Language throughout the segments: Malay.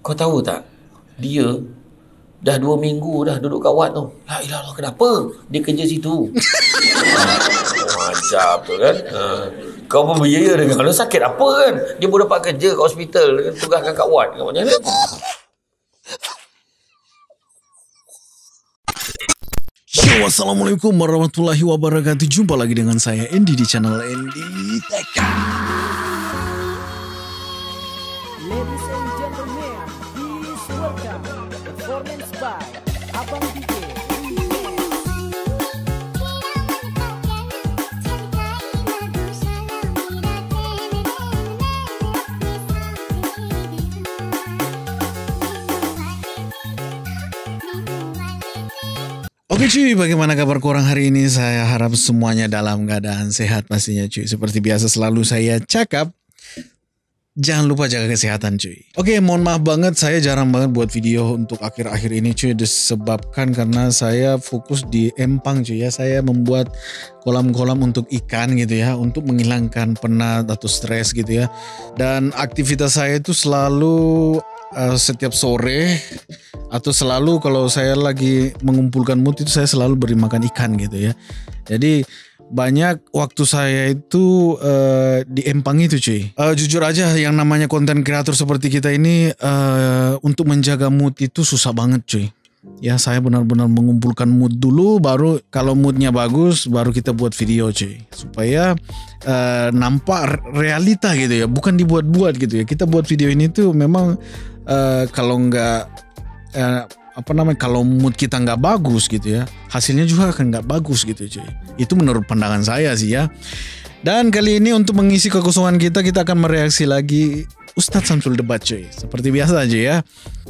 Kau tahu tak? Dia dah dua minggu dah duduk kat Wat tu. La ilah Allah, kenapa? Dia kerja situ. Macam ah, tu kan? Ha. Kau pun berjaya dengan kalau sakit apa kan? Dia pun dapat kerja kat hospital. Tugaskan kat Wat. Kau macam mana? Assalamualaikum warahmatullahi wabarakatuh. Jumpa lagi dengan saya Andy di channel Andy Tekka. Oke cuy, bagaimana kabar kurang hari ini? Saya harap semuanya dalam keadaan sehat pastinya cuy. Seperti biasa selalu saya cakap, jangan lupa jaga kesehatan cuy. Oke, mohon maaf banget saya jarang banget buat video untuk akhir-akhir ini cuy. Disebabkan karena saya fokus di empang cuy ya. Saya membuat kolam-kolam untuk ikan gitu ya. Untuk menghilangkan penat atau stres gitu ya. Dan aktivitas saya itu selalu uh, setiap sore atau selalu kalau saya lagi mengumpulkan mood itu saya selalu beri makan ikan gitu ya. Jadi banyak waktu saya itu uh, eh, empang itu cuy. Uh, jujur aja yang namanya konten kreator seperti kita ini uh, untuk menjaga mood itu susah banget cuy. Ya saya benar-benar mengumpulkan mood dulu baru kalau moodnya bagus baru kita buat video cuy. Supaya uh, nampak realita gitu ya bukan dibuat-buat gitu ya. Kita buat video ini tuh memang Eh, kalau nggak uh, apa namanya kalau mood kita nggak bagus gitu ya hasilnya juga akan nggak bagus gitu cuy itu menurut pandangan saya sih ya dan kali ini untuk mengisi kekosongan kita kita akan mereaksi lagi Ustadz Samsul Debat cuy seperti biasa aja ya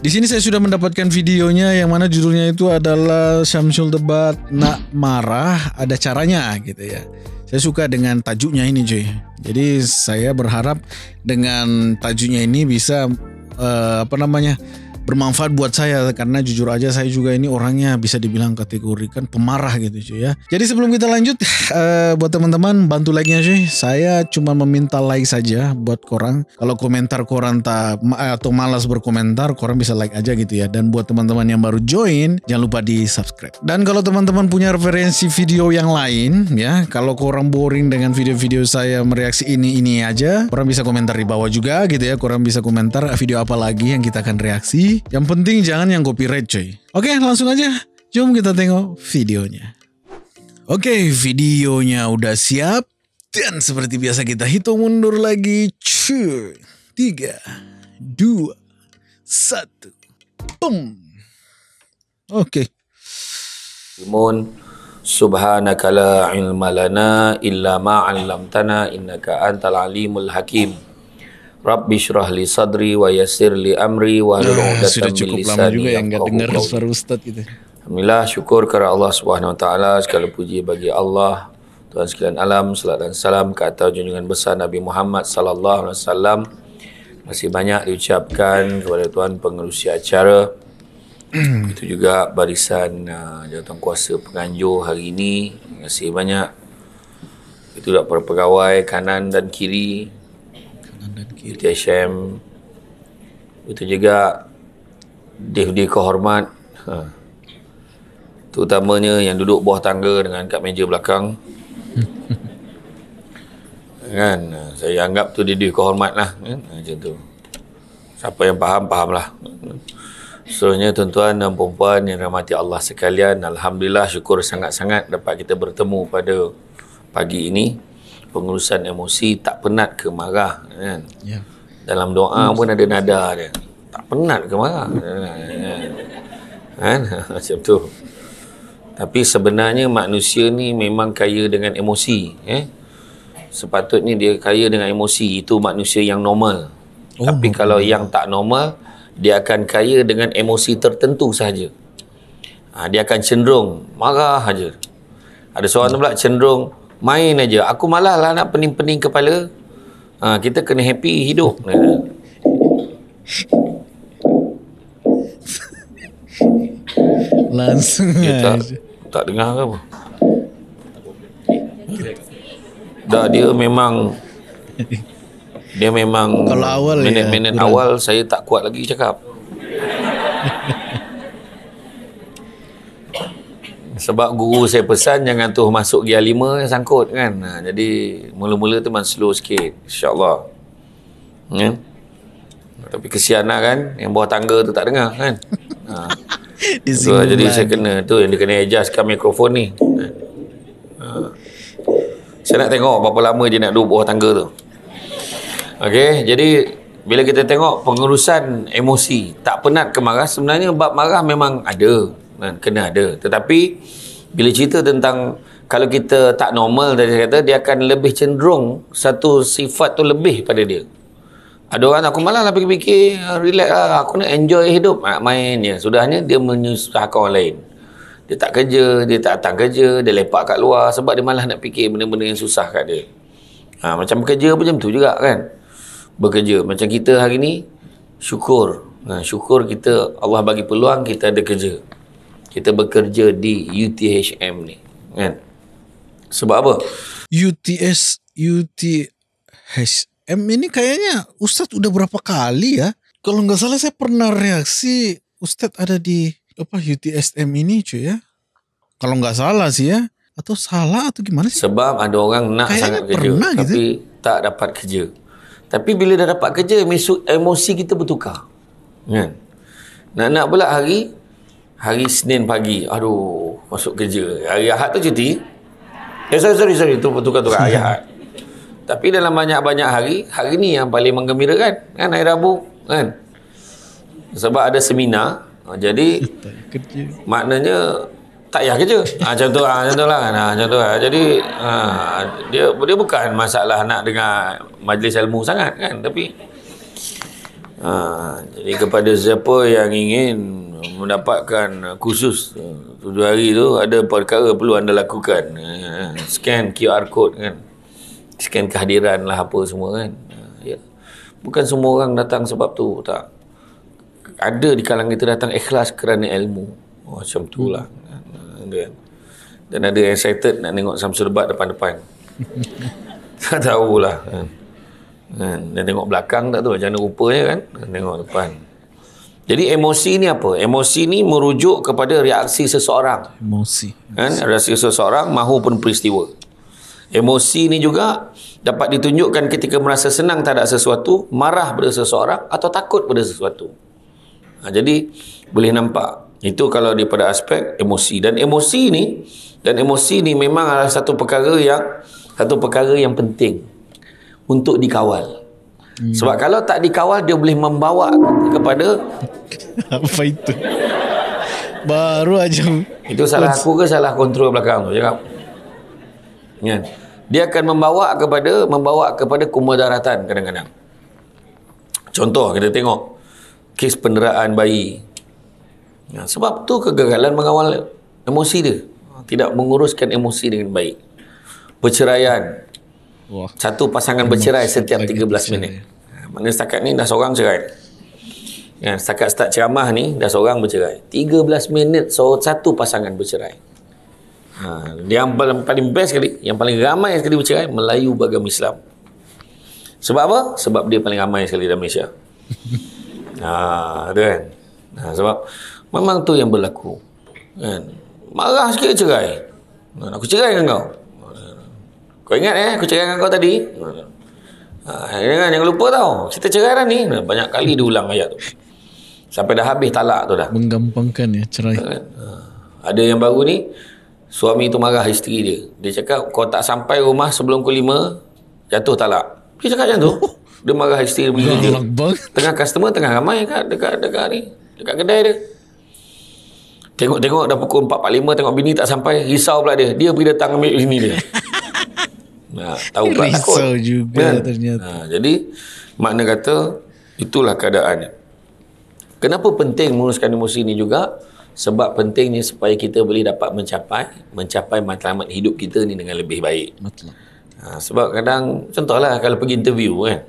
di sini saya sudah mendapatkan videonya yang mana judulnya itu adalah Samsul Debat nak marah ada caranya gitu ya saya suka dengan tajuknya ini cuy jadi saya berharap dengan tajuknya ini bisa uh, apa namanya bermanfaat buat saya karena jujur aja saya juga ini orangnya bisa dibilang kategorikan pemarah gitu cuy ya. Jadi sebelum kita lanjut uh, buat teman-teman bantu like-nya cuy. Saya cuma meminta like saja buat korang. Kalau komentar korang tak atau malas berkomentar, korang bisa like aja gitu ya. Dan buat teman-teman yang baru join, jangan lupa di subscribe. Dan kalau teman-teman punya referensi video yang lain ya, kalau korang boring dengan video-video saya mereaksi ini ini aja, korang bisa komentar di bawah juga gitu ya. Korang bisa komentar video apa lagi yang kita akan reaksi Yang penting jangan yang copyright cuy Oke langsung aja Jom kita tengok videonya Oke videonya udah siap Dan seperti biasa kita hitung mundur lagi cuy tiga, dua, satu, Boom Oke Timun Subhanaka la ilma lana illa ma innaka antal alimul hakim. Rabbi syrah li sadri wa yasir li amri wa ah, lulung datang Sudah cukup lama juga yang enggak dengar suara Ustaz itu. Alhamdulillah syukur kerana Allah subhanahu wa ta'ala segala puji bagi Allah Tuhan sekalian alam, salat dan salam Kata atas junjungan besar Nabi Muhammad sallallahu alaihi wasallam. Masih banyak diucapkan kepada tuan pengerusi acara. Itu juga barisan uh, jawatan kuasa penganjur hari ini. Terima kasih banyak. Itu juga para pegawai kanan dan kiri Kirti Hashem Itu juga Dave Kehormat ha. Terutamanya yang duduk bawah tangga dengan kat meja belakang Kan ha, Saya anggap tu dia Kehormat lah kan? Ha, macam tu Siapa yang faham, faham lah soalnya tuan-tuan dan perempuan yang rahmati Allah sekalian Alhamdulillah syukur sangat-sangat dapat kita bertemu pada pagi ini pengurusan emosi tak penat ke marah kan yeah. dalam doa hmm. pun ada nada dia tak penat ke marah kan macam tu tapi sebenarnya manusia ni memang kaya dengan emosi eh sepatutnya dia kaya dengan emosi itu manusia yang normal oh, tapi okay. kalau yang tak normal dia akan kaya dengan emosi tertentu saja ha, dia akan cenderung marah saja ada seorang hmm. pula cenderung main aja aku malah lah nak pening-pening kepala ha, kita kena happy hidup langsung dia ya, tak, tak dengar ke apa dah dia memang dia memang kalau awal ya, minit-minit awal saya tak kuat lagi cakap sebab guru saya pesan jangan tu masuk gear 5 yang sangkut kan ha, jadi mula-mula tu memang slow sikit insyaAllah ya hmm. tapi kesian lah kan yang bawah tangga tu tak dengar kan ha. tu, lah jadi lah. saya kena tu yang dia kena adjustkan mikrofon ni ha. ha. saya nak tengok berapa lama dia nak duduk bawah tangga tu Okay, jadi bila kita tengok pengurusan emosi, tak penat ke marah, sebenarnya bab marah memang ada kan kena ada tetapi bila cerita tentang kalau kita tak normal tadi kata dia akan lebih cenderung satu sifat tu lebih pada dia ada orang aku malah lah fikir-fikir relax lah aku nak enjoy hidup nak ah, main je sudahnya dia menyusahkan orang lain dia tak kerja dia tak datang kerja dia lepak kat luar sebab dia malah nak fikir benda-benda yang susah kat dia ha, macam bekerja macam tu juga kan bekerja macam kita hari ni syukur ha, syukur kita Allah bagi peluang kita ada kerja kita bekerja di UTHM ni kan sebab apa UTS UTHM ini kayaknya ustaz udah berapa kali ya kalau nggak salah saya pernah reaksi ustaz ada di apa UTSM ini cuy ya kalau nggak salah sih ya atau salah atau gimana sih sebab ada orang nak kayaknya sangat kerja pernah, tapi tak dapat kerja tapi bila dah dapat kerja emosi kita bertukar kan nak-nak pula hari Hari Senin pagi. Aduh, masuk kerja. Hari Ahad tu cuti. Ya, eh, sorry, sorry, sorry. Tu tukar-tukar hari Ahad. Tapi dalam banyak-banyak hari, hari ni yang paling menggembirakan. Kan, hari Rabu. Kan? Sebab ada seminar. Ha, jadi, maknanya tak payah kerja. Ha, macam tu, ha, macam tu lah kan. Ha, macam tu lah. Jadi, ha, dia dia bukan masalah nak dengar majlis ilmu sangat kan. Tapi, ha, jadi kepada siapa yang ingin mendapatkan khusus eh, tujuh hari tu ada perkara perlu anda lakukan eh, scan QR code kan scan kehadiran lah apa semua kan eh, ya. bukan semua orang datang sebab tu tak ada di kalangan kita datang ikhlas kerana ilmu oh, macam tu lah dan ada yang excited nak tengok Samsul Bat depan-depan tak tahulah kan. dan tengok belakang tak tahu macam mana rupanya kan tengok depan jadi emosi ni apa? Emosi ni merujuk kepada reaksi seseorang. Emosi. Kan? Reaksi seseorang mahu pun peristiwa. Emosi ni juga dapat ditunjukkan ketika merasa senang tak ada sesuatu, marah pada seseorang atau takut pada sesuatu. Ha, jadi boleh nampak. Itu kalau daripada aspek emosi. Dan emosi ni, dan emosi ni memang adalah satu perkara yang satu perkara yang penting untuk dikawal. Ya. Sebab kalau tak dikawal dia boleh membawa kepada apa itu? Baru aja. Itu salah aku ke salah kontrol belakang tu? Cakap. Kan? Dia akan membawa kepada membawa kepada kemudaratan kadang-kadang. Contoh kita tengok kes penderaan bayi. Ya, sebab tu kegagalan mengawal emosi dia. Tidak menguruskan emosi dengan baik. Perceraian Wah. Satu pasangan bercerai setiap 13 minit. Maknanya setakat ni dah seorang cerai. Ya, setakat start ceramah ni dah seorang bercerai. 13 minit so satu pasangan bercerai. Ha, yang paling, paling best sekali, yang paling ramai sekali bercerai, Melayu beragama Islam. Sebab apa? Sebab dia paling ramai sekali dalam Malaysia. Ha, ada kan? Ha, sebab memang tu yang berlaku. Kan? Marah sikit cerai. Nak aku cerai dengan kau. Kau ingat eh aku cakap dengan kau tadi? Ha, jangan, jangan lupa tau. Cerita cerai dah ni. Banyak kali diulang ayat tu. Sampai dah habis talak tu dah. Menggampangkan ya cerai. Ha, ada yang baru ni. Suami tu marah isteri dia. Dia cakap kau tak sampai rumah sebelum kau lima. Jatuh talak. Dia cakap macam tu. Dia marah isteri dia. Ya, dia. Tengah customer tengah ramai kat dekat, dekat ni. Dekat kedai dia. Tengok-tengok dah pukul 4.45 tengok bini tak sampai. Risau pula dia. Dia pergi datang ambil ini dia. Ha, tahu tak takut. Risau juga kan? ternyata. Ha, jadi, makna kata, itulah keadaannya. Kenapa penting menguruskan emosi ini juga? Sebab pentingnya supaya kita boleh dapat mencapai mencapai matlamat hidup kita ni dengan lebih baik. Ha, sebab kadang, contohlah kalau pergi interview kan.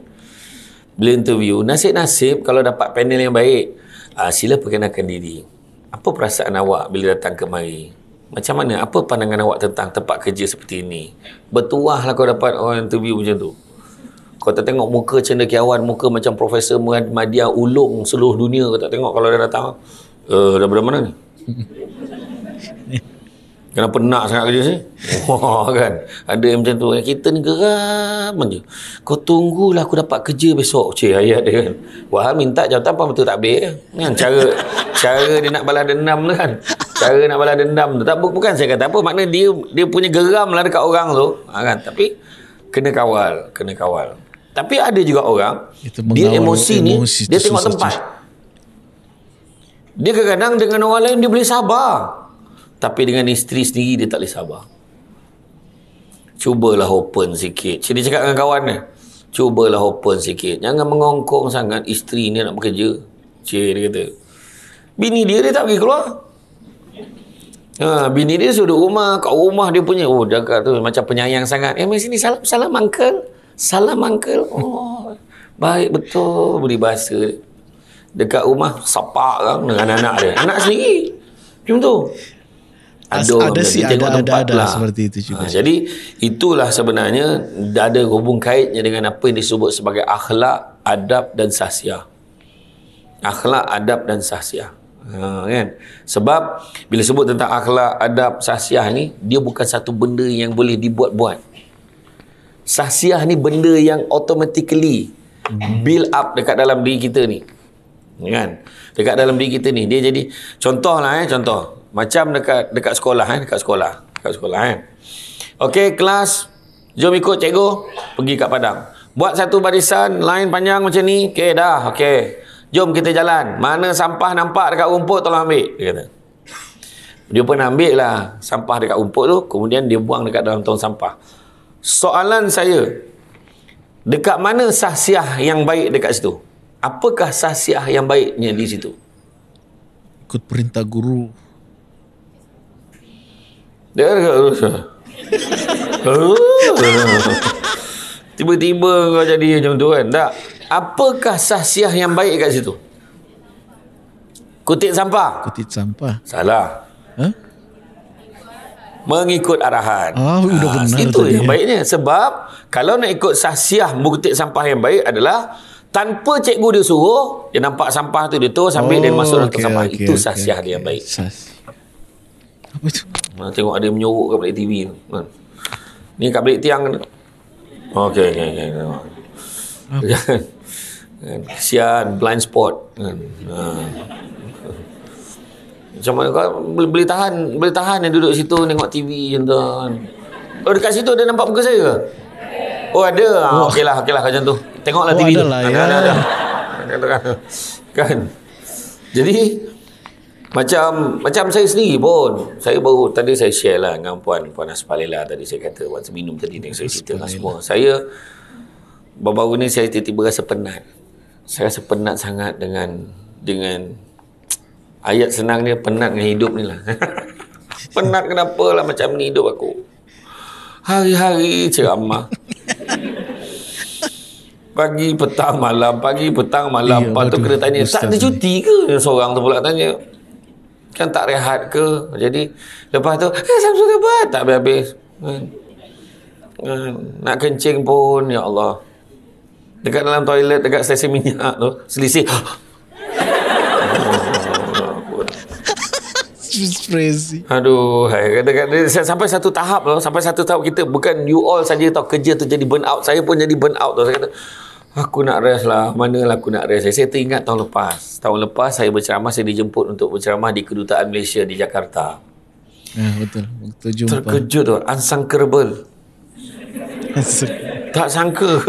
Bila interview, nasib-nasib kalau dapat panel yang baik, ha, sila perkenalkan diri. Apa perasaan awak bila datang kemari? macam mana apa pandangan awak tentang tempat kerja seperti ini bertuah lah kau dapat orang interview macam tu kau tak tengok muka cendekiawan muka macam profesor madia ulung seluruh dunia kau tak tengok kalau dia datang eh daripada mana ni Kenapa nak sangat kerja sini? Hmm. Wah kan. Ada yang macam tu. Kita ni geram je. Kau tunggulah aku dapat kerja besok. Cik ayat dia kan. Wah minta jawatan apa betul tak habis. Kan, kan cara, cara dia nak balas dendam tu kan. Cara nak balas dendam tu. Tak, bukan saya kata apa. Makna dia dia punya geram lah dekat orang tu. Ha, kan? Tapi kena kawal. Kena kawal. Tapi ada juga orang. Dia emosi, ni. Dia tengok tempat. Dia kadang dengan orang lain dia boleh sabar tapi dengan isteri sendiri dia tak boleh sabar cubalah open sikit Cik dia cakap dengan kawan ni cubalah open sikit jangan mengongkong sangat isteri ni nak bekerja Cik dia kata bini dia dia tak pergi keluar ha, bini dia sudah rumah kat rumah dia punya oh dia kata tu macam penyayang sangat eh sini salam salam uncle salam uncle oh baik betul beri bahasa dekat rumah sapak kan dengan anak dia anak sendiri macam tu ada ada si ada ada, ada lah. seperti itu juga. Ha, jadi itulah sebenarnya ada hubung kaitnya dengan apa yang disebut sebagai akhlak, adab dan sahsia. Akhlak, adab dan sahsia. Ha, kan? Sebab bila sebut tentang akhlak, adab, sahsiah ni Dia bukan satu benda yang boleh dibuat-buat Sahsiah ni benda yang automatically Build up dekat dalam diri kita ni kan? Dekat dalam diri kita ni Dia jadi Contohlah eh, contoh macam dekat dekat sekolah kan, dekat sekolah. Dekat sekolah kan. Eh? Okey, kelas. Jom ikut cikgu pergi kat padang. Buat satu barisan lain panjang macam ni. Okey dah, okey. Jom kita jalan. Mana sampah nampak dekat rumput tolong ambil, dia kata. Dia pun ambil lah sampah dekat rumput tu, kemudian dia buang dekat dalam tong sampah. Soalan saya, dekat mana sahsiah yang baik dekat situ? Apakah sahsiah yang baiknya di situ? Ikut perintah guru. Dia dekat Rusia. Tiba-tiba kau jadi macam tu kan. Tak. Apakah sahsiah yang baik kat situ? Kutip sampah. Kutip sampah. Salah. Ha? Mengikut arahan. Ah, oh, ha, itu yang baiknya. Sebab kalau nak ikut sahsiah mengutip sampah yang baik adalah tanpa cikgu dia suruh, dia nampak sampah tu dia tu sambil oh, dia masuk okay, dalam sampah. Okay, itu okay, sahsiah okay. dia yang baik. Sahsiah. Apa tu? Ha, tengok ada menyorok kat balik TV tu. Ha. Kan? Ni kat balik tiang kan? Okey, okey, okey. Okay. Kesian, kan? blind spot. Kan? Ha. Macam mana kau boleh tahan, boleh tahan yang duduk situ tengok TV macam tu kan? Oh, dekat situ ada nampak muka saya ke? Oh, ada. Ha, oh. okeylah, okeylah macam tu. Tengoklah oh, TV tu. Oh, ada lah, ya. ada, ada. kan? Jadi, macam macam saya sendiri pun saya baru tadi saya share lah dengan puan puan Aspalela tadi saya kata buat seminum tadi dengan saya cerita lah semua saya baru-baru ni saya tiba-tiba rasa penat saya rasa penat sangat dengan dengan ayat senang ni penat dengan hidup ni lah penat kenapa lah macam ni hidup aku hari-hari ceramah pagi petang malam pagi petang malam iya, lepas tu kena tanya tak ada cuti ke seorang tu pula tanya kan tak rehat ke jadi lepas tu eh saya Samsung khabar tak habis-habis hmm. hmm. nak kencing pun ya Allah dekat dalam toilet dekat stesen minyak tu selisih Aduh, kata sampai satu tahap loh, sampai satu tahap kita bukan you all saja tau kerja tu jadi burn out, saya pun jadi burn out tu. Saya kata, Aku nak rest lah. Manalah aku nak rest. Saya teringat tahun lepas. Tahun lepas saya berceramah, saya dijemput untuk berceramah di Kedutaan Malaysia di Jakarta. Eh, betul. Terjumpa. Terkejut tu. Unsunkerable. tak sangka.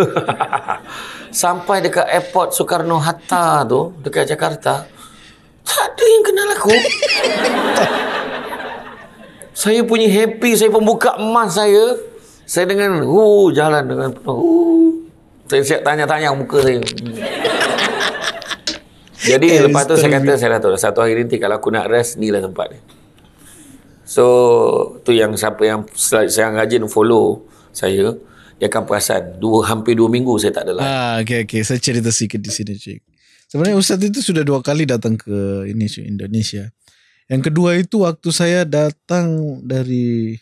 Sampai dekat airport Soekarno-Hatta tu, dekat Jakarta, tak ada yang kenal aku. saya punya happy, saya pembuka emas saya. Saya dengan, uh, jalan dengan, uh, saya siap tanya-tanya muka saya. Jadi eh, lepas tu saya kata saya dah tahu satu hari nanti kalau aku nak rest ni lah tempat dia. So tu yang siapa yang saya rajin follow saya dia akan perasan dua hampir dua minggu saya tak ada lah. Ha, okay okay saya cerita sikit di sini cik. Sebenarnya Ustaz itu sudah dua kali datang ke ini Indonesia. Yang kedua itu waktu saya datang dari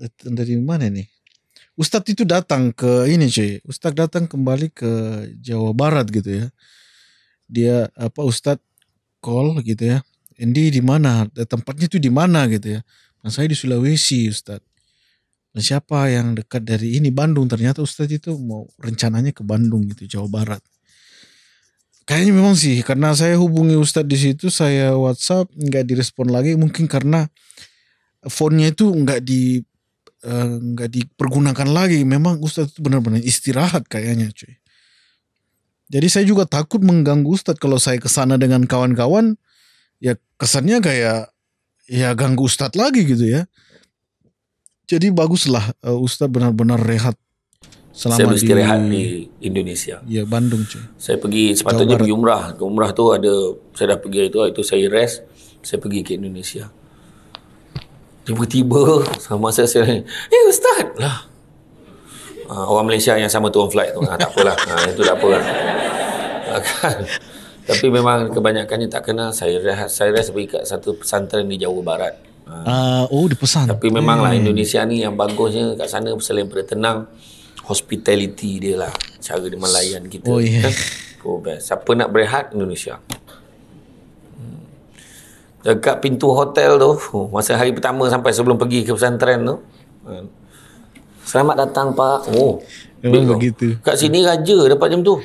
datang dari mana nih? Ustadz itu datang ke ini cuy. Ustadz datang kembali ke Jawa Barat gitu ya. Dia apa Ustadz call gitu ya. Endi di mana? Eh, tempatnya itu di mana gitu ya. Nah saya di Sulawesi Ustadz. Nah, siapa yang dekat dari ini Bandung ternyata Ustadz itu mau rencananya ke Bandung gitu Jawa Barat. Kayaknya memang sih karena saya hubungi Ustadz di situ saya WhatsApp nggak direspon lagi mungkin karena fontnya itu nggak di Eh, nggak uh, dipergunakan lagi. Memang Ustadz itu benar-benar istirahat kayaknya, cuy. Jadi saya juga takut mengganggu Ustadz kalau saya kesana dengan kawan-kawan, ya kesannya kayak ya ganggu Ustadz lagi gitu ya. Jadi baguslah uh, Ustadz benar-benar rehat selama saya beristirahat di, di Indonesia. ya Bandung cuy. saya pergi sepatutnya pergi umrah. Ke umrah tuh ada saya dah pergi itu itu saya rest. Saya pergi ke Indonesia. Tiba-tiba sama saya saya, "Eh hey, ustaz." Lah. Uh, orang Malaysia yang sama tu flight tu. Ha, tak apalah. Ha, ah, itu tak apalah. kan? Tapi memang kebanyakannya tak kenal. Saya rehat, saya rehat pergi kat satu pesantren di Jawa Barat. Ha. Uh, oh, di Pesantren. Tapi memanglah hmm. Indonesia ni yang bagusnya kat sana selain pada tenang, hospitality dia lah. Cara dia melayan kita. Oh, yeah. Kan? Oh, best. Siapa nak berehat, Indonesia dekat pintu hotel tu masa hari pertama sampai sebelum pergi ke pesantren tu kan. selamat datang pak oh memang begitu kat sini raja dapat jam tu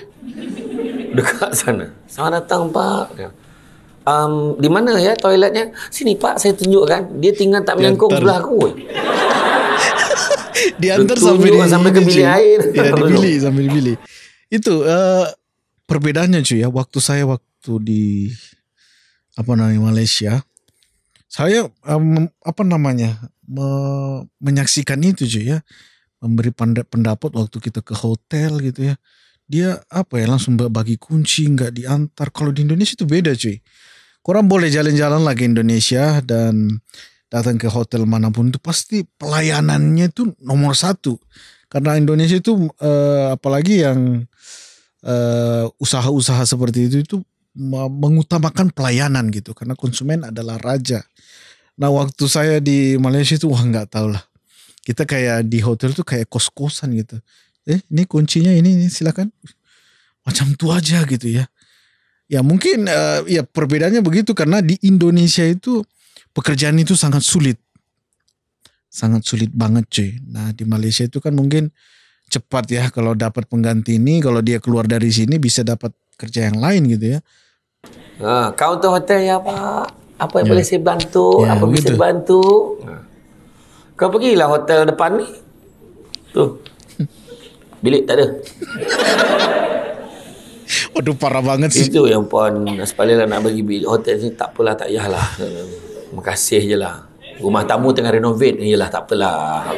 dekat sana selamat datang pak ya. um, di mana ya toiletnya sini pak saya tunjukkan dia tinggal tak menyangkung sebelah aku diantar sampai di sampai ke bilik air ya di bilik sampai di bilik itu uh, perbedaannya cuy ya waktu saya waktu di apa namanya Malaysia saya um, apa namanya me, menyaksikan itu cuy ya memberi pendapat waktu kita ke hotel gitu ya dia apa ya langsung bagi kunci nggak diantar kalau di Indonesia itu beda cuy kurang boleh jalan-jalan lagi Indonesia dan datang ke hotel manapun itu pasti pelayanannya itu nomor satu karena Indonesia itu uh, apalagi yang eh, usaha-usaha seperti itu itu mengutamakan pelayanan gitu karena konsumen adalah raja. Nah waktu saya di Malaysia itu wah nggak tahu lah. Kita kayak di hotel tuh kayak kos kosan gitu. Eh ini kuncinya ini, ini silakan. Macam tua aja gitu ya. Ya mungkin uh, ya perbedaannya begitu karena di Indonesia itu pekerjaan itu sangat sulit. Sangat sulit banget cuy. Nah di Malaysia itu kan mungkin cepat ya kalau dapat pengganti ini kalau dia keluar dari sini bisa dapat kerja yang lain gitu ya Ha, kaunter hotel ya pak. Apa yang ya. boleh saya bantu? Ya, apa boleh saya bantu? Ha. Kau lah hotel depan ni. Tu. Bilik tak ada. Waduh parah banget sih. Itu yang puan sepalila nak bagi bilik hotel ni tak apalah tak yahlah. Terima kasih je lah. Rumah tamu tengah renovate ni lah tak apalah.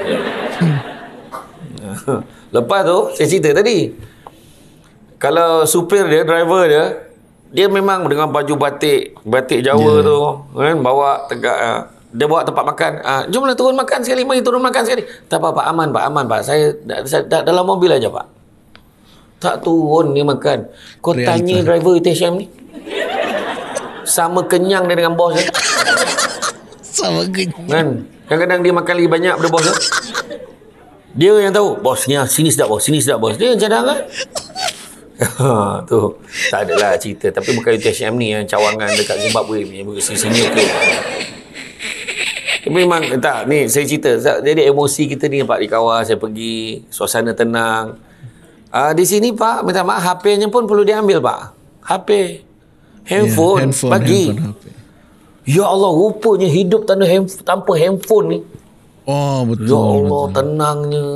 Lepas tu saya cerita tadi. Kalau supir dia, driver dia, dia memang dengan baju batik batik Jawa yeah. tu kan bawa tegak uh, dia bawa tempat makan uh, ah, jumlah turun makan sekali mari turun makan sekali tak apa pak aman pak aman pak saya, dah, saya dah, dalam mobil aja pak tak turun ni makan kau Realita. tanya driver ITSM ni sama kenyang dia dengan bos sama kenyang kan kadang-kadang dia makan lagi banyak daripada bos dia yang tahu bos ni lah, sini sedap bos sini sedap bos dia yang cadang kan Ha, tu tak ada lah cerita tapi bukan UTSM ni yang eh, cawangan dekat Gombak Bui punya sini tu memang tak ni saya cerita tak, jadi emosi kita ni Pak di dikawal saya pergi suasana tenang uh, di sini Pak minta maaf HP-nya pun perlu diambil Pak HP handphone, yeah, handphone bagi handphone, ya Allah rupanya hidup tanpa handphone, tanpa handphone ni oh betul ya Allah betul. tenangnya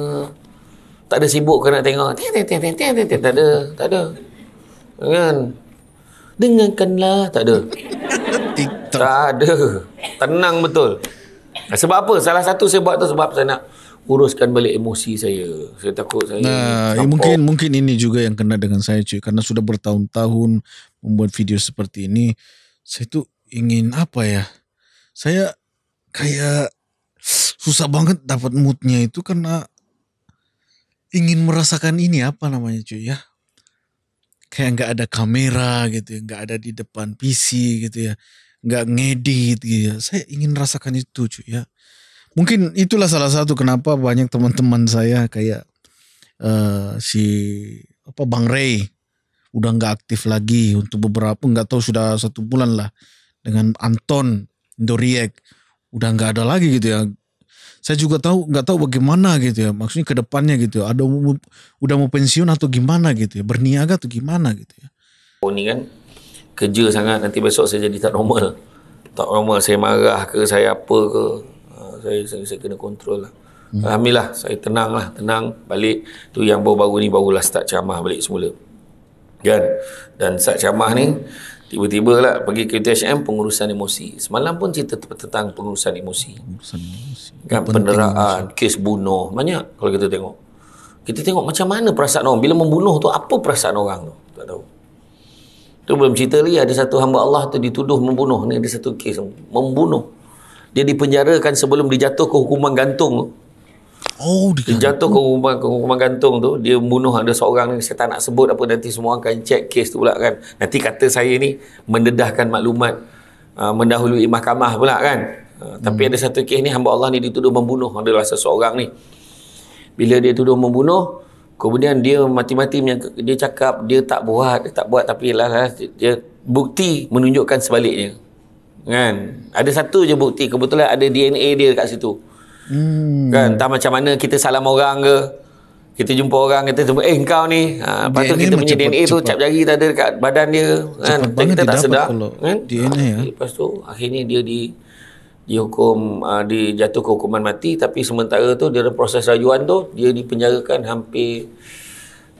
tak ada sibuk kena tengok tiang tiang tiang tiang tiang tiang tak ada tak ada dengan dengarkanlah tak ada TikTok. tak ada tenang betul sebab apa salah satu saya buat tu sebab saya nak uruskan balik emosi saya saya takut saya nah, ya mungkin mungkin ini juga yang kena dengan saya cuy Karena sudah bertahun-tahun membuat video seperti ini saya tu ingin apa ya saya kayak susah banget dapat moodnya itu karena ingin merasakan ini apa namanya cuy ya kayak nggak ada kamera gitu ya nggak ada di depan PC gitu ya nggak ngedit gitu ya saya ingin merasakan itu cuy ya mungkin itulah salah satu kenapa banyak teman-teman saya kayak uh, si apa Bang Ray udah nggak aktif lagi untuk beberapa nggak tahu sudah satu bulan lah dengan Anton Doriek udah nggak ada lagi gitu ya saya juga tahu nggak tahu bagaimana gitu ya maksudnya ke depannya gitu ya. ada udah mau pensiun atau gimana gitu ya berniaga atau gimana gitu ya oh ini kan kerja sangat nanti besok saya jadi tak normal tak normal saya marah ke saya apa ke ha, saya saya, saya kena kontrol lah hmm. Alhamdulillah saya tenang lah tenang balik tu yang baru-baru ni barulah start camah balik semula kan dan start camah ni Tiba-tiba lah pergi ke UTHM pengurusan emosi. Semalam pun cerita tentang pengurusan emosi. Pengurusan emosi. Kan penderaan, kes bunuh. Banyak kalau kita tengok. Kita tengok macam mana perasaan orang. Bila membunuh tu apa perasaan orang tu. Tak tahu. Tu belum cerita lagi ada satu hamba Allah tu dituduh membunuh. Ni ada satu kes membunuh. Dia dipenjarakan sebelum dijatuh ke hukuman gantung Oh, dia, dia jatuh ke rumah, ke rumah gantung tu. Dia bunuh ada seorang ni. Saya tak nak sebut apa. Nanti semua akan cek case tu pula kan. Nanti kata saya ni mendedahkan maklumat uh, mendahului mahkamah pula kan. Uh, hmm. Tapi ada satu case ni hamba Allah ni dituduh membunuh. Adalah seseorang ni. Bila dia tuduh membunuh, kemudian dia mati-mati dia cakap dia tak buat, dia tak buat tapi lah, lah dia bukti menunjukkan sebaliknya. Kan? Ada satu je bukti kebetulan ada DNA dia kat situ hmm. kan entah macam mana kita salam orang ke kita jumpa orang kita sebut eh kau ni ha, lepas tu kita punya DNA tu cap jari tak ada dekat badan dia kan cepat kita tak sedar kan DNA ha, ya. lepas tu akhirnya dia di dihukum uh, ha, dijatuhkan hukuman mati tapi sementara tu dalam proses rayuan tu dia dipenjarakan hampir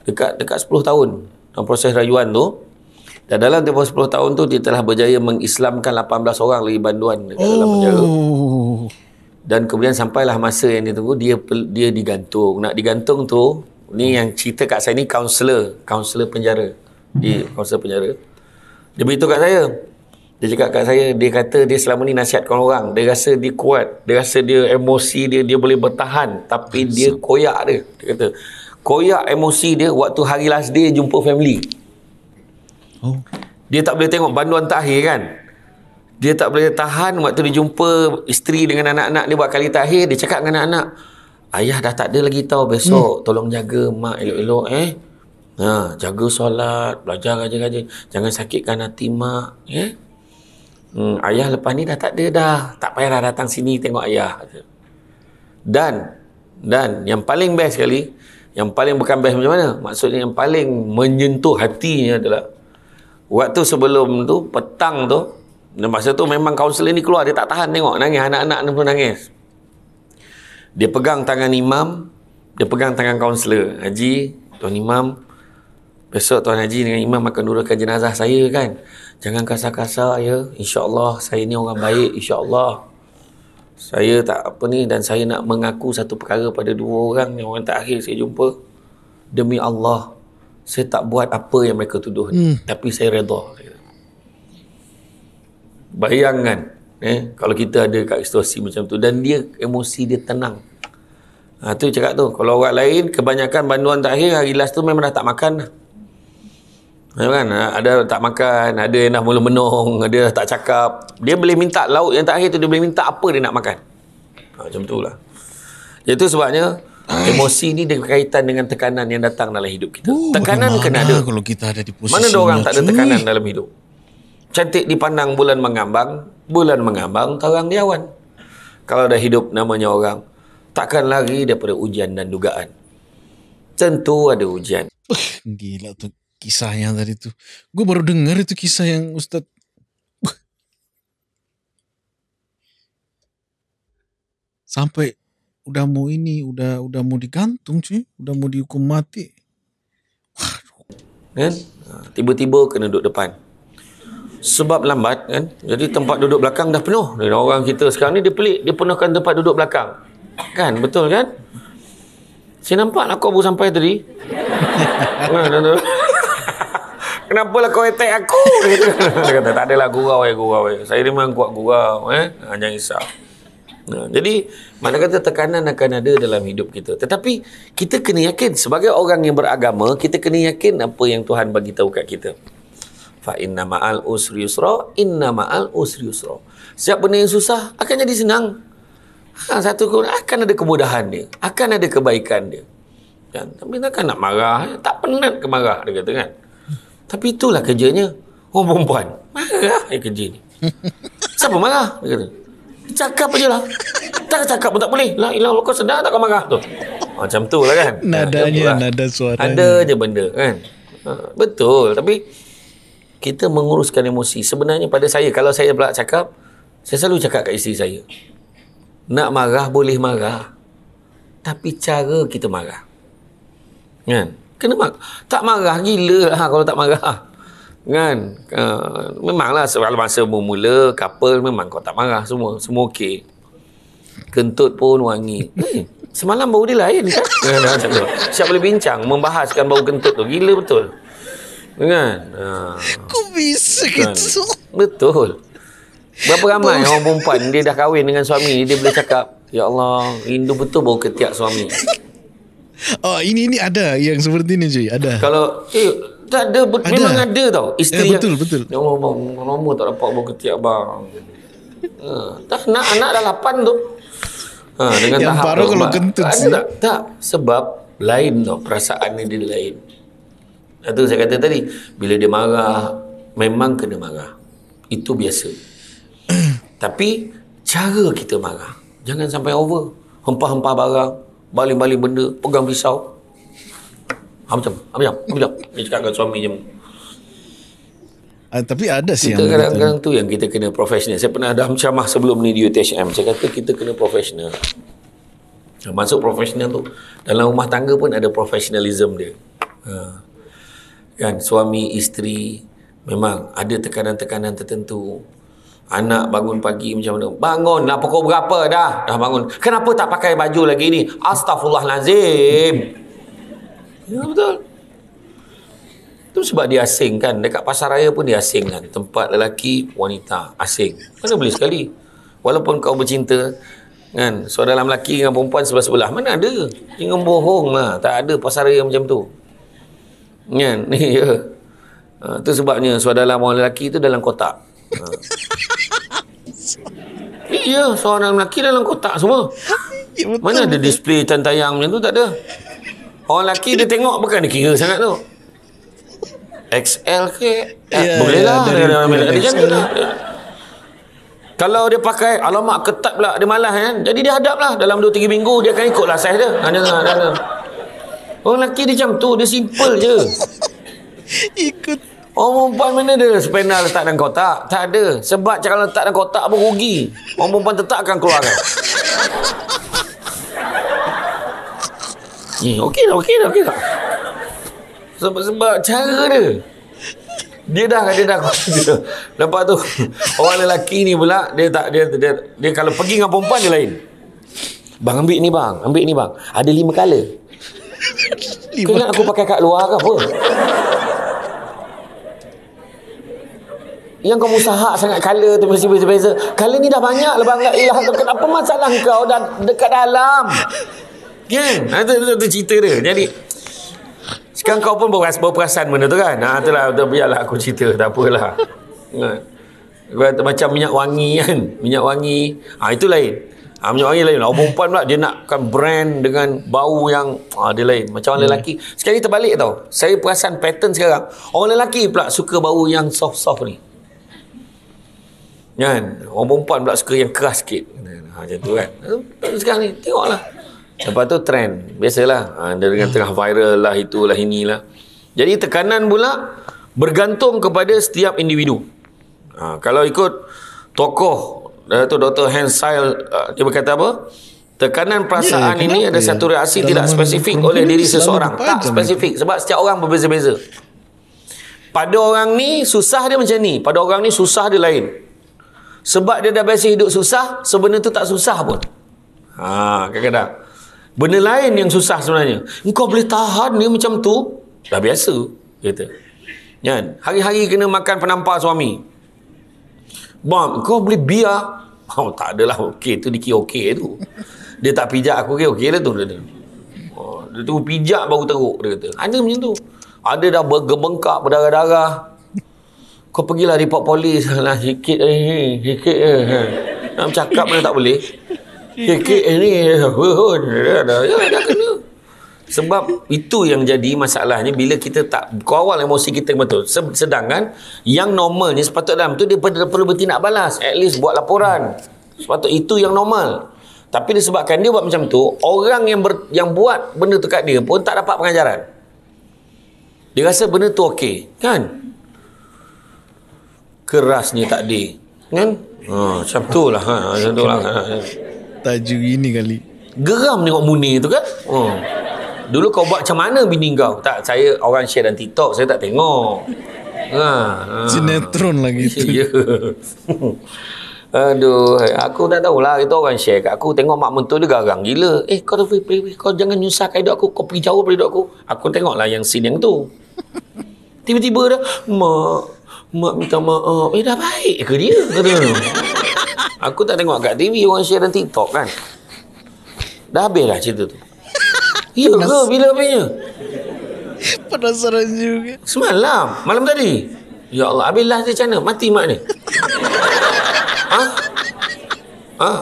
dekat dekat 10 tahun dalam ha, proses rayuan tu dan dalam tempoh 10 tahun tu dia telah berjaya mengislamkan 18 orang lagi banduan dekat oh. dalam penjara oh dan kemudian sampailah masa yang dia tunggu dia dia digantung nak digantung tu ni yang cerita kat saya ni kaunselor kaunselor penjara di kaunselor hmm. penjara dia beritahu kat saya dia cakap kat saya dia kata dia selama ni nasihat nasihatkan orang dia rasa dia kuat dia rasa dia emosi dia dia boleh bertahan tapi dia koyak dia dia kata koyak emosi dia waktu hari last dia jumpa family oh. dia tak boleh tengok banduan terakhir kan dia tak boleh tahan waktu dia jumpa isteri dengan anak-anak dia buat kali terakhir dia cakap dengan anak-anak ayah dah tak ada lagi tau besok hmm. tolong jaga mak elok-elok eh ha, jaga solat belajar raja-raja jangan sakitkan hati mak eh hmm, ayah lepas ni dah tak ada dah tak payahlah datang sini tengok ayah dan dan yang paling best sekali yang paling bukan best macam mana maksudnya yang paling menyentuh hatinya adalah waktu sebelum tu petang tu dan masa tu memang kaunselor ni keluar dia tak tahan tengok nangis anak-anak ni pun nangis. Dia pegang tangan imam, dia pegang tangan kaunselor. Haji, tuan imam, besok tuan haji dengan imam akan nurahkan jenazah saya kan. Jangan kasar-kasar ya. Insya-Allah saya ni orang baik, insya-Allah. Saya tak apa ni dan saya nak mengaku satu perkara pada dua orang yang orang terakhir saya jumpa. Demi Allah, saya tak buat apa yang mereka tuduh Hmm. Tapi saya redha. Bayangkan, eh, kalau kita ada kat situasi macam tu dan dia emosi dia tenang ha, tu cakap tu kalau orang lain kebanyakan banduan terakhir hari last tu memang dah tak makan Memang kan? Ha, ada tak makan ada yang dah mula menung ada tak cakap dia boleh minta laut yang terakhir tu dia boleh minta apa dia nak makan ha, macam tu lah Jadi tu sebabnya emosi ni dia berkaitan dengan tekanan yang datang dalam hidup kita. Oh, tekanan kena ada. Kalau kita ada di posisi mana ada orang tak ada tekanan dalam hidup? cantik dipandang bulan mengambang bulan mengambang terang di awan kalau dah hidup namanya orang takkan lari daripada ujian dan dugaan tentu ada ujian uh, gila tu kisah yang tadi tu gue baru dengar itu kisah yang ustaz uh. sampai udah mau ini udah udah mau digantung cuy udah mau dihukum mati Kan? Ha, tiba-tiba kena duduk depan sebab lambat kan jadi tempat duduk belakang dah penuh dan orang kita sekarang ni dia pelik dia penuhkan tempat duduk belakang kan betul kan saya nampak lah kau baru sampai tadi kan? kenapa lah kau attack aku dia kata tak adalah gurau eh gurau eh saya memang kuat gurau eh ha, jangan risau Nah, ha, jadi mana kata tekanan akan ada dalam hidup kita. Tetapi kita kena yakin sebagai orang yang beragama, kita kena yakin apa yang Tuhan bagi tahu kat kita fa inna ma'al usri yusra inna ma'al usri yusra siap benda yang susah akan jadi senang ha, satu kurang akan ada kemudahan dia akan ada kebaikan dia kan tapi nak kan nak marah eh? tak penat ke marah dia kata kan tapi itulah kerjanya oh perempuan marah ya kerja ni siapa marah dia kata cakap aja lah tak cakap pun tak boleh lah ilah lo kau sedar tak kau marah tu macam tu lah kan nadanya ya, nada suara ada je benda kan ha, betul tapi kita menguruskan emosi. Sebenarnya pada saya, kalau saya pula cakap, saya selalu cakap kat isteri saya, nak marah boleh marah, tapi cara kita marah. Kan? Kena mak tak marah gila lah kalau tak marah. Kan? Eh, memanglah soal masa bermula, couple memang kau tak marah semua. Semua okey. Kentut pun wangi. Eh, semalam bau dia lain. Kan? Siap boleh bincang, membahaskan bau kentut tu. Gila betul. Kan? Ha. Kau bisa kan? gitu? Betul. Berapa ramai orang perempuan dia dah kahwin dengan suami dia boleh cakap, Ya Allah, rindu betul bau ketiak suami. Oh, ini ini ada yang seperti ini cuy. Ada. Kalau eh, tak ada, ada, memang ada tau. Ya, Isteri ya, betul, betul. Yang mau ya bang, lama tak dapat bau ketiak, bang. Ha, tak, nak, anak dah lapan tu. Ha, dengan yang tahap baru tu, kalau kentut sih. Tak, tak, sebab lain tau. Perasaan ni dia lain. Itu saya kata tadi Bila dia marah Memang kena marah Itu biasa Tapi Cara kita marah Jangan sampai over Hempah-hempah barang Baling-baling benda Pegang pisau Apa macam? Apa macam? Apa macam? Dia cakap dengan suami je Uh, ah, tapi ada sih kita yang kadang-kadang tu yang kita kena profesional. Saya pernah dah ceramah sebelum ni di UTHM. Saya kata kita kena profesional. Masuk profesional tu dalam rumah tangga pun ada profesionalism dia. Ha. Uh kan suami isteri memang ada tekanan-tekanan tertentu anak bangun pagi macam mana bangun nak pukul berapa dah dah bangun kenapa tak pakai baju lagi ni astagfirullahalazim ya betul tu sebab dia asing kan dekat pasar raya pun dia asing kan tempat lelaki wanita asing mana boleh sekali walaupun kau bercinta kan dalam lelaki dengan perempuan sebelah-sebelah mana ada jangan bohong lah tak ada pasar raya macam tu Kan? Ya, ni ya. Ha, uh, tu sebabnya suara dalam orang lelaki tu dalam kotak. Uh. ya, suara dalam lelaki dalam kotak semua. Ya, betul Mana betul. ada display cantayang macam tu tak ada. Orang lelaki dia tengok bukan dia kira sangat tu. XL ke? Eh, ya, boleh ya, lah. lah. Kalau dia pakai alamak ketat pula dia malas kan. Jadi dia hadap lah dalam 2 3 minggu dia akan ikut lah saiz dia. Ha dia. Orang lelaki dia macam tu Dia simple je Ikut Orang perempuan mana dia Spenal letak dalam kotak Tak ada Sebab cakap letak dalam kotak Apa rugi Orang perempuan tetap akan keluar Eh okey lah okey lah okey lah sebab, sebab cara dia dia dah dia dah lepas tu orang lelaki ni pula dia tak dia dia, dia, dia kalau pergi dengan perempuan dia lain bang ambil ni bang ambil ni bang ada lima kala kau ingat aku pakai kat luar ke apa? Yang kau usaha sangat color tu mesti beza-beza. Color ni dah banyak lebang lah, la ilah kenapa masalah kau dan dekat dalam. Kan? Ha tu, tu, tu cerita dia. Jadi sekarang kau pun berperasan, berperasan benda tu kan? Ha itulah tu, biarlah aku cerita tak apalah. Ha. Macam minyak wangi kan Minyak wangi ha, Itu lain ha, ah, Minyak wangi lain lah. Orang perempuan pula Dia nakkan brand Dengan bau yang ha, Dia lain Macam orang hmm. lelaki Sekali terbalik tau Saya perasan pattern sekarang Orang lelaki pula Suka bau yang soft-soft ni Kan Orang perempuan pula Suka yang keras sikit ha, Macam tu kan Sekarang ni Tengoklah Lepas tu trend Biasalah ha, Dia dengan tengah viral lah Itulah inilah Jadi tekanan pula Bergantung kepada Setiap individu ha, Kalau ikut Tokoh Dato Dr. Hansel uh, dia berkata apa? Tekanan perasaan ya, ini ada satu ya? reaksi ya, tidak spesifik oleh diri seseorang. Tak spesifik sebab setiap orang berbeza-beza. Pada orang ni susah dia macam ni, pada orang ni susah dia lain. Sebab dia dah biasa hidup susah, sebenarnya tu tak susah pun. Ha, kadang-kadang. Benda lain yang susah sebenarnya. Engkau boleh tahan dia macam tu? Dah biasa, kata. Kan? Hari-hari kena makan penampar suami. Bang, kau boleh biar? Oh, tak adalah. Okey, tu dikira okey tu. Dia tak pijak aku, okey okay lah tu. Dia, oh, dia tu pijak baru teruk, dia kata. Ada macam tu. Ada dah bergebengkak berdarah-darah. Kau pergilah report polis. Lah, sikit eh, sikit eh. Nak cakap mana tak boleh. Sikit eh ni. Dah kena. Sebab itu yang jadi masalahnya bila kita tak kawal emosi kita betul. Sedangkan yang normalnya sepatutnya dalam tu dia perlu bertindak balas. At least buat laporan. Sepatutnya itu yang normal. Tapi disebabkan dia buat macam tu, orang yang ber, yang buat benda tu kat dia pun tak dapat pengajaran. Dia rasa benda tu okey, kan? Kerasnya takde. Kan? Oh, macam tu lah. Ha, macam tu lah. Tajuk ini kali. Geram tengok muni tu kan? Ha dulu kau buat macam mana bini kau? Tak, saya orang share dan TikTok, saya tak tengok. Ha, ha. Sinetron lagi tu. Ya. Aduh, aku tak tahulah itu orang share kat aku. Tengok mak mentua dia garang gila. Eh, kau pergi, kau jangan nyusahkan hidup aku. Kau pergi jauh pada hidup aku. Aku tengoklah yang scene yang tu. Tiba-tiba dah, mak, mak minta maaf. Eh, dah baik ke dia? Kata. Aku tak tengok kat TV orang share dan TikTok kan. Dah habis lah cerita tu. Ya Penas- ke bila punya? Penasaran juga. Semalam, malam tadi. Ya Allah, habis last dia macam Mati mak ni. ha? Ha?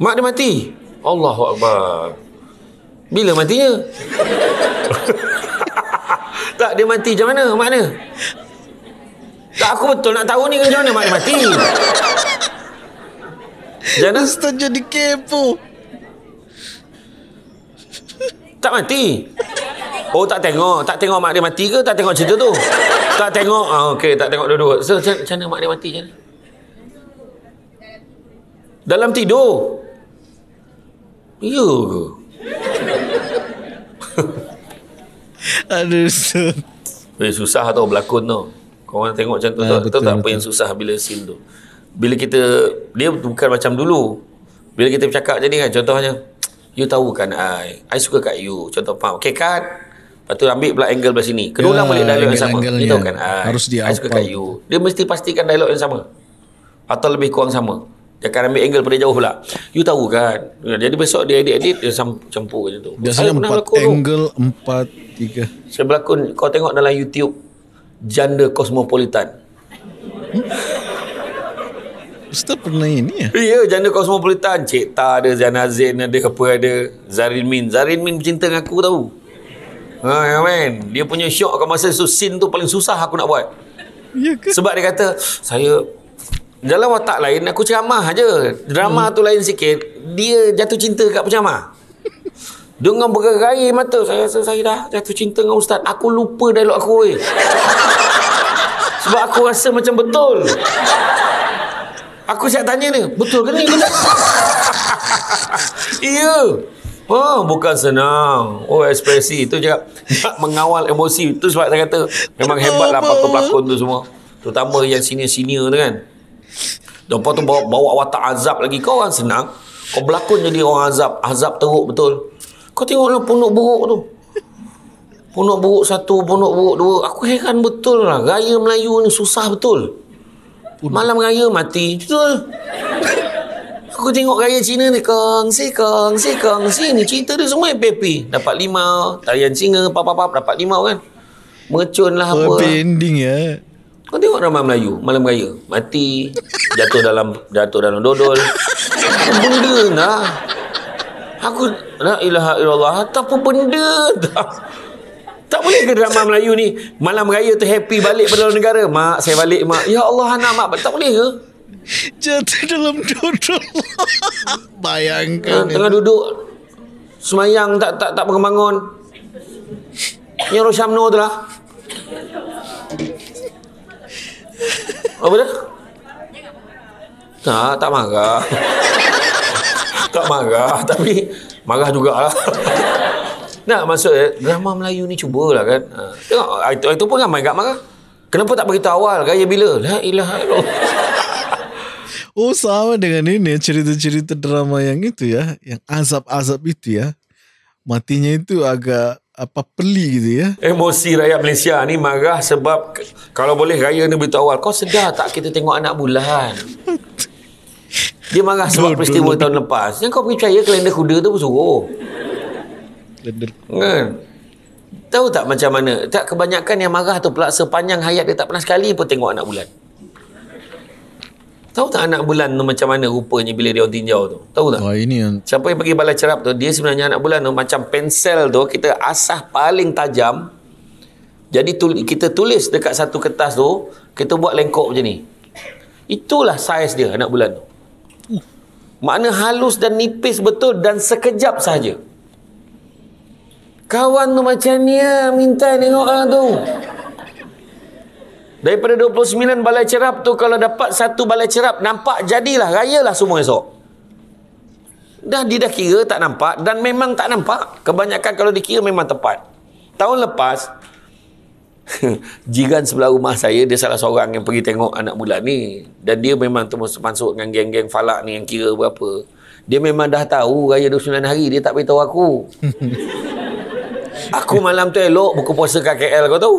Mak dia mati. Allah Akbar. Bila matinya? tak, dia mati macam mana? Mak ni? Tak, aku betul nak tahu ni macam mana mak dia mati. Jangan Ustaz jadi kepo tak mati. Oh, tak tengok. Tak tengok mak dia mati ke? Tak tengok cerita tu? Tak tengok. Ah, Okey, tak tengok dua-dua. So, macam mana mak dia mati? Macam Dalam tidur. Ya ke? Aduh, so. Eh, susah tau berlakon tu. Kau orang tengok macam tu. Ah, tu betul, tak betul. apa yang susah bila scene tu. Bila kita... Dia bukan macam dulu. Bila kita bercakap jadi kan, contohnya... You tahu kan I I suka kat you Contoh faham Okay cut Lepas tu ambil pula angle belah sini Kedua ulang ya, lah balik dialog yang sama You tahu kan I, ah, harus dia I suka kat you Dia mesti pastikan dialog yang sama Atau lebih kurang sama dia akan ambil angle pada jauh pula. You tahu kan? Jadi besok dia edit-edit, dia campur macam tu. Biasanya empat angle, empat, tiga. Saya berlakon, kau tengok dalam YouTube, Janda Cosmopolitan. Hmm? Ustaz pernah ini ya? Ya, janda kosmopolitan. Cik Ta ada, Zain Azin ada, apa ada. Zarin Min. Zarin Min cinta dengan aku tahu. Ha, ya, man. Dia punya syok kat masa tu, scene tu paling susah aku nak buat. Ya ke? Sebab dia kata, saya... Dalam watak lain, aku ceramah aja. Drama hmm. tu lain sikit. Dia jatuh cinta kat penceramah. dengan bergerai mata, saya rasa saya dah jatuh cinta dengan Ustaz. Aku lupa dialog aku, weh. Sebab aku rasa macam betul. Aku siap tanya ni Betul ke ni Iya yeah. Oh, bukan senang Oh ekspresi Itu cakap Mengawal emosi Itu sebab saya kata Memang hebat lah Pelakon-pelakon tu semua Terutama yang senior-senior tu kan Lepas tu bawa, bawa watak azab lagi Kau orang senang Kau berlakon jadi orang azab Azab teruk betul Kau tengok lah punuk buruk tu Punuk buruk satu Punuk buruk dua Aku heran betul lah Raya Melayu ni susah betul Udah. Malam raya mati. Aku tengok raya Cina ni kong, si kong, si kong, sini cerita dia semua happy, Dapat limau, tarian singa, pap pap dapat limau kan. Mercun lah apa. Happy ending ya. Kau tengok ramai Melayu malam raya, mati, jatuh dalam jatuh dalam dodol. benda lah. Aku la ilaha illallah, apa benda dah. Tak boleh ke drama Melayu ni Malam raya tu happy balik pada negara Mak saya balik mak Ya Allah anak mak Tak boleh ke Jatuh dalam dodol Bayangkan ha, nah, Tengah duduk Semayang tak tak tak bangun-bangun Ni Roshamno tu lah Apa dah? Tak, tak marah Tak marah Tapi marah jugalah Nak maksud eh, drama Melayu ni cubalah kan. Ha. Tengok, itu, itu pun ramai kat marah. Kenapa tak beritahu awal? Gaya bila? La ilah. Oh sama dengan ini cerita-cerita drama yang itu ya. Yang azab-azab itu ya. Matinya itu agak apa peli gitu ya. Emosi rakyat Malaysia ni marah sebab kalau boleh raya ni beritahu awal. Kau sedar tak kita tengok anak bulan? Dia marah sebab peristiwa tahun lepas. Yang kau percaya kalender kuda tu bersuruh. Kan? Tahu tak macam mana? Tak kebanyakan yang marah tu pula sepanjang hayat dia tak pernah sekali pun tengok anak bulan. Tahu tak anak bulan tu macam mana rupanya bila dia orang tinjau tu? Tahu tak? Oh, ini yang... Siapa yang pergi balai cerap tu, dia sebenarnya anak bulan tu macam pensel tu, kita asah paling tajam. Jadi tuli, kita tulis dekat satu kertas tu, kita buat lengkok macam ni. Itulah saiz dia anak bulan tu. Uh. Makna halus dan nipis betul dan sekejap sahaja. Kawan tu macam ni lah, minta tengok lah tu. Daripada 29 balai cerap tu, kalau dapat satu balai cerap, nampak jadilah, lah semua esok. Dah dia dah kira tak nampak dan memang tak nampak. Kebanyakan kalau dikira memang tepat. Tahun lepas, jiran sebelah rumah saya, dia salah seorang yang pergi tengok anak bulan ni. Dan dia memang termasuk masuk dengan geng-geng falak ni yang kira berapa. Dia memang dah tahu raya 29 hari, dia tak beritahu aku. aku malam tu elok buku puasa KKL, kau tahu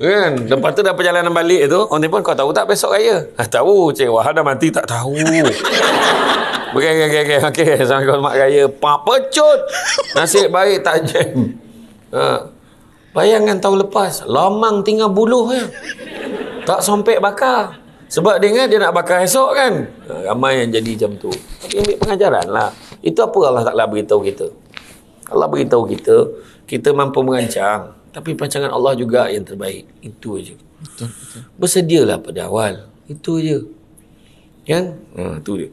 kan tempat tu dah perjalanan balik tu orang ni pun kau tahu tak besok raya ah, tahu cik Wahan dah mati tak tahu Okey, okey, okey, okey. Okay. Sampai kau mak raya. pa pecut. Nasib baik tak jam. Ha. Bayangkan tahun lepas. Lamang tinggal buluh. Ya. Tak sampai bakar. Sebab dia ingat dia nak bakar esok kan. Ha, ramai yang jadi jam tu. tapi ambil pengajaran lah. Itu apa Allah Ta'ala beritahu kita. Allah beritahu kita kita mampu merancang tapi pancangan Allah juga yang terbaik itu aja betul, betul. bersedialah pada awal itu aja ya? kan ha, itu dia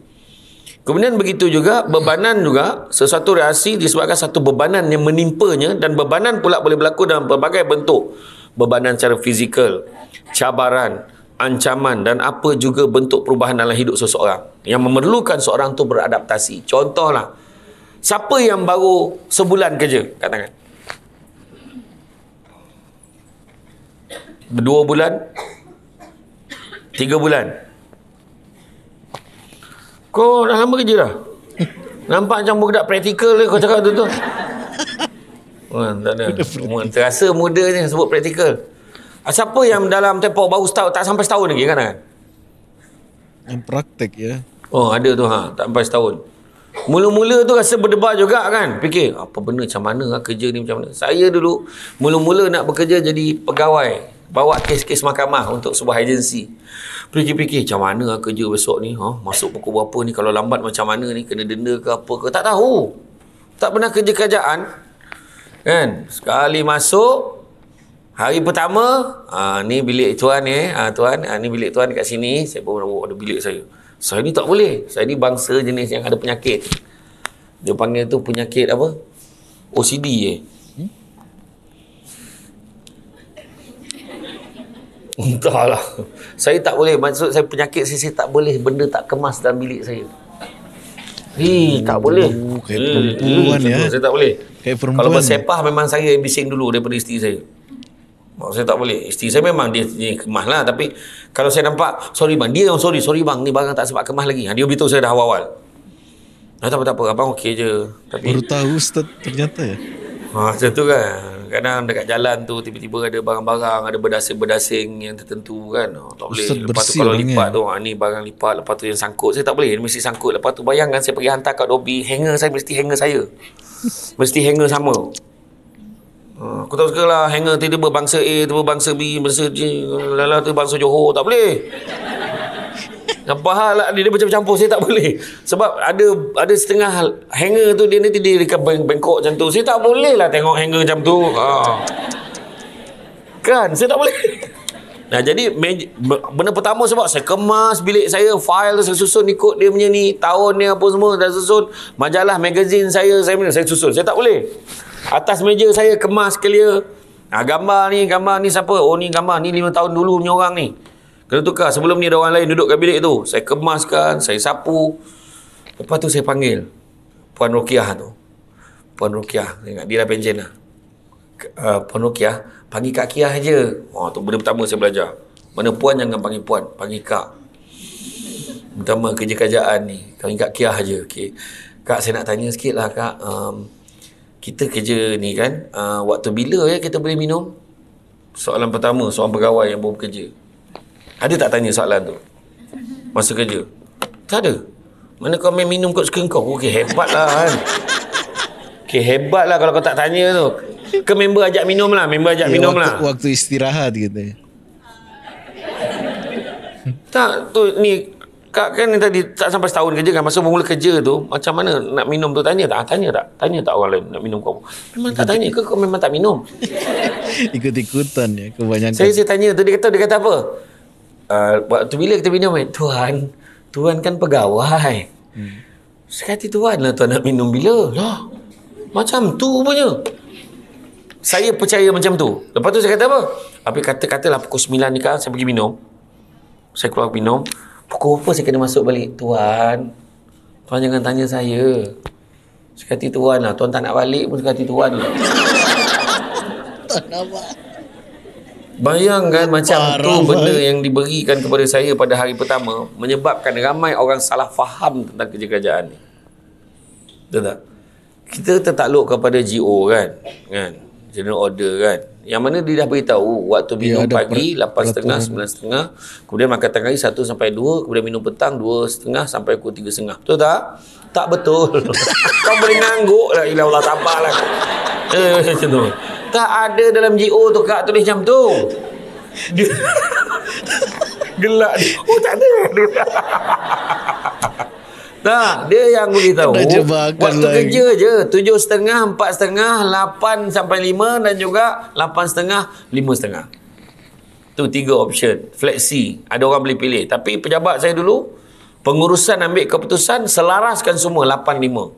kemudian begitu juga bebanan juga sesuatu reaksi disebabkan satu bebanan yang menimpanya dan bebanan pula boleh berlaku dalam pelbagai bentuk bebanan secara fizikal cabaran ancaman dan apa juga bentuk perubahan dalam hidup seseorang yang memerlukan seorang tu beradaptasi contohlah Siapa yang baru sebulan kerja? Kat tangan. Dua bulan? Tiga bulan? Kau dah lama kerja dah? Nampak macam budak praktikal lah kau cakap tu-tu. Terasa muda ni sebut praktikal. Ah, siapa yang dalam tempoh baru setahun, tak sampai setahun lagi kan? Yang praktik ya. Oh ada tu ha, tak sampai setahun. Mula-mula tu rasa berdebar juga kan. Fikir, apa benda macam mana lah kerja ni macam mana. Saya dulu, mula-mula nak bekerja jadi pegawai. Bawa kes-kes mahkamah untuk sebuah agensi. Fikir-fikir, macam mana lah kerja besok ni. Ha? Masuk pukul berapa ni, kalau lambat macam mana ni, kena denda ke apa ke. Tak tahu. Tak pernah kerja kerajaan. Kan? Sekali masuk, Hari pertama, aa, ah, ni bilik tuan ni, eh, tuan, aa, ah, ni bilik tuan dekat sini. Saya baru ada bilik saya saya ni tak boleh saya ni bangsa jenis yang ada penyakit dia panggil tu penyakit apa OCD je eh. hmm? entahlah saya tak boleh maksud saya penyakit saya, saya tak boleh benda tak kemas dalam bilik saya Hei, tak boleh. Kayak perempuan hmm, ya. Saya tak boleh. Kayak perempuan. Kalau ya. bersepah memang saya yang bising dulu daripada isteri saya. Mak saya tak boleh. Isteri saya memang dia, dia kemah lah. Tapi kalau saya nampak, sorry bang. Dia yang sorry. Sorry bang. Ni barang tak sempat kemah lagi. Ha, dia beritahu saya dah awal-awal. Nah, tak apa-apa. Abang okey je. Tapi, Baru tahu ternyata ya. Ha, macam tu kan. Kadang dekat jalan tu tiba-tiba ada barang-barang, ada berdasing-berdasing yang tertentu kan. Oh, tak boleh. Ustaz lepas tu kalau lipat kan? tu, ha, ni barang lipat. Lepas tu yang sangkut, saya tak boleh. Dia mesti sangkut. Lepas tu bayangkan saya pergi hantar kat Dobby, hanger saya mesti hanger saya. Mesti hanger sama. Ah, aku tak suka lah hanger tiba-tiba bangsa A, tiba bangsa B, bangsa J, lala tu bangsa Johor, tak boleh. Apa hal lah, dia macam campur, saya tak boleh. Sebab ada ada setengah hanger tu, dia nanti dia dekat bank Bangkok macam tu. Saya tak boleh lah tengok hanger macam tu. Ha. Kan, saya tak boleh. Nah, jadi benda pertama sebab saya kemas bilik saya, file tu saya susun ikut dia punya ni, tahun ni apa semua, dah susun. Majalah, magazine saya, saya, saya susun. Saya tak boleh. Atas meja saya kemas clear. Ah gambar ni, gambar ni siapa? Oh ni gambar ni lima tahun dulu punya orang ni. Kena tukar sebelum ni ada orang lain duduk kat bilik tu. Saya kemaskan, saya sapu. Lepas tu saya panggil Puan Rukiah tu. Puan Rukiah, dia dah pencen lah. Uh, Puan Rukiah, panggil Kak Kiah je. oh, tu benda pertama saya belajar. Mana Puan jangan panggil Puan, panggil Kak. Pertama kerja kerajaan ni, panggil Kak Kiah je. Okay. Kak, saya nak tanya sikit lah Kak. Um, kita kerja ni kan uh, waktu bila ya kita boleh minum soalan pertama seorang pegawai yang baru bekerja ada tak tanya soalan tu masa kerja tak ada mana kau main minum kot suka kau ok hebat lah kan ok hebat lah kalau kau tak tanya tu ke member ajak minum lah member ajak ya, minum waktu, lah waktu istirahat kita tak tu ni Kak kan ni tadi tak sampai setahun kerja kan masa mula kerja tu macam mana nak minum tu tanya tak tanya tak tanya tak orang lain nak minum kau memang tak tanya ke kau memang tak minum ikut-ikutan ya kebanyakan saya, saya tanya tu dia kata dia kata apa uh, waktu bila kita minum eh? Tuhan Tuhan kan pegawai hmm. sekali Tuhan lah Tuhan nak minum bila lah macam tu punya saya percaya macam tu lepas tu saya kata apa tapi kata-katalah pukul 9 ni kan saya pergi minum saya keluar minum Pukul apa saya kena masuk balik? Tuan, tuan jangan tanya saya. Sekati tuan lah. Tuan tak nak balik pun sekati tuan lah. Bayangkan macam Parah tu benda hai. yang diberikan kepada saya pada hari pertama menyebabkan ramai orang salah faham tentang kerja kerajaan ni. Betul tak? Kita tertakluk kepada GO kan? Kan? general order kan yang mana dia dah beritahu waktu minum ya, pagi per- 8.30 9.30 kemudian makan tengah hari 1 sampai 2 kemudian minum petang 2.30 sampai pukul 3.30 betul tak? tak betul kau boleh nangguk lah ilah Allah tabah lah eh, tak ada dalam GO tu kak tulis jam tu gelak oh tak ada Tak, dia yang boleh tahu. Waktu kerja je, tujuh setengah, empat setengah, lapan sampai lima dan juga lapan setengah, lima setengah. Tu tiga option, fleksi. Ada orang boleh pilih. Tapi pejabat saya dulu, pengurusan ambil keputusan selaraskan semua lapan lima.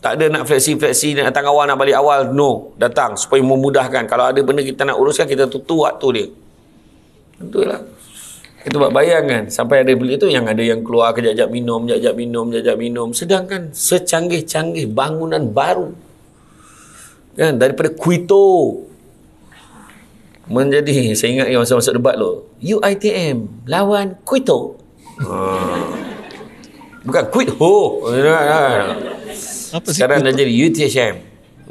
Tak ada nak fleksi-fleksi nak datang awal nak balik awal no datang supaya memudahkan kalau ada benda kita nak uruskan kita tutup waktu dia. Betul lah. Kita buat bayangkan sampai ada beli itu yang ada yang keluar kejap-kejap minum, kejap-kejap minum, kejap-kejap minum. Sedangkan secanggih-canggih bangunan baru. Kan? Daripada Kuito Menjadi, saya ingat yang masa-masa debat tu. UITM lawan Kuito Ha. Bukan Quito. Sekarang dah jadi UTHM.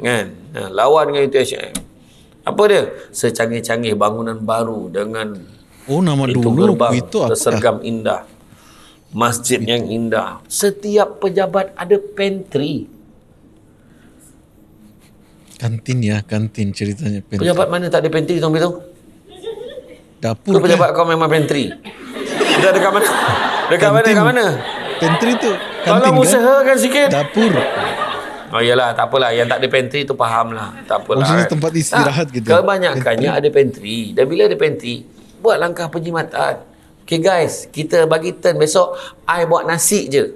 Kan? Ha, lawan dengan UTHM. Apa dia? Secanggih-canggih bangunan baru dengan Oh nama itu dulu gerbang itu tersergam aku... indah. Masjid yang indah. Setiap pejabat ada pantry. Kantin ya, kantin ceritanya. Pantry. Pejabat mana tak ada pantry, Tom Bito? Dapur. Kau pejabat kau memang pantry. Dah ada kamera Dekat kamera mana? Dekat mana? Pantry tu kantin Tolong kan? usahakan sikit. Dapur. Oh iyalah, tak apalah. Yang tak ada pantry tu faham lah. Tak apalah. Maksudnya kan? tempat istirahat nah, gitu. Kebanyakannya pantry. ada pantry. Dan bila ada pantry, buat langkah penjimatan. Okay guys, kita bagi turn besok, I buat nasi je.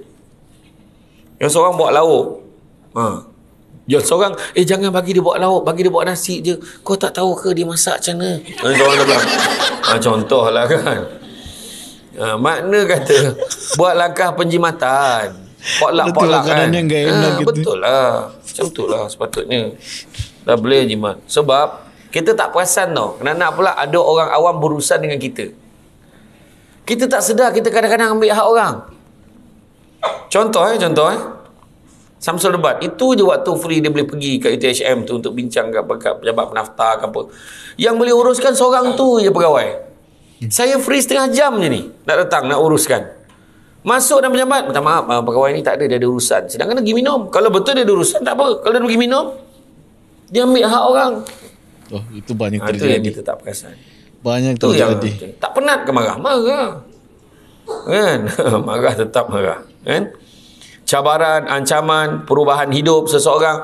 Yang seorang buat lauk. Ha. Yang seorang, eh jangan bagi dia buat lauk, bagi dia buat nasi je. Kau tak tahu ke dia masak macam mana? Yang seorang dah ha, contohlah kan. Ha, makna kata, buat langkah penjimatan. Potluck-potluck lah, kan. Ha, betul lah. Macam tu lah sepatutnya. Dah boleh jimat. Sebab, kita tak perasan tau. Kenapa nak pula ada orang awam berurusan dengan kita. Kita tak sedar kita kadang-kadang ambil hak orang. Contoh eh, contoh eh. Samsul Debat. Itu je waktu free dia boleh pergi ke UTHM tu untuk bincang kat, kat pejabat penafta ke apa. Yang boleh uruskan seorang tu je pegawai. Ya. Saya free setengah jam je ni. Nak datang, nak uruskan. Masuk dan pejabat. Minta maaf, ah, pegawai ni tak ada, dia ada urusan. Sedangkan dia pergi minum. Kalau betul dia ada urusan, tak apa. Kalau dia pergi minum, dia ambil hak orang. Oh, itu banyak ha, terjadi. Itu yang kita tak perasan. Banyak itu terjadi. Yang, tak penat ke marah? Marah. Kan? marah tetap marah. Kan? Cabaran, ancaman, perubahan hidup seseorang.